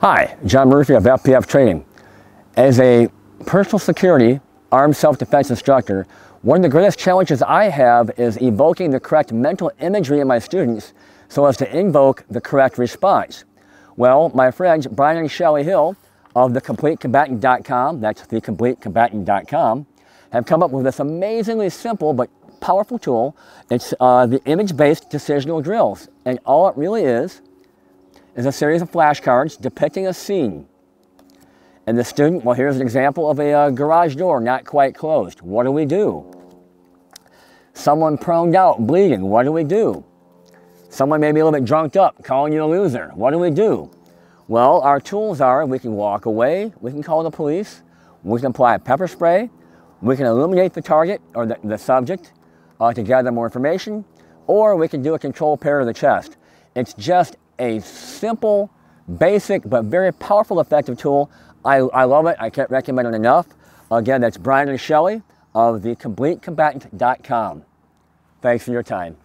Hi, John Murphy of FPF Training. As a personal security armed self-defense instructor, one of the greatest challenges I have is evoking the correct mental imagery in my students so as to invoke the correct response. Well, my friends Brian and Shelley Hill of thecompletecombatant.com, that's thecompletecombatant.com, have come up with this amazingly simple but powerful tool. It's uh, the image-based decisional drills. And all it really is is a series of flashcards depicting a scene. And the student, well, here's an example of a uh, garage door not quite closed. What do we do? Someone proned out, bleeding. What do we do? Someone maybe a little bit drunked up, calling you a loser. What do we do? Well, our tools are we can walk away, we can call the police, we can apply pepper spray, we can illuminate the target or the, the subject uh, to gather more information, or we can do a control pair of the chest. It's just a simple, basic, but very powerful, effective tool. I, I love it. I can't recommend it enough. Again, that's Brian and Shelley of thecompleteCombatant.com. Thanks for your time.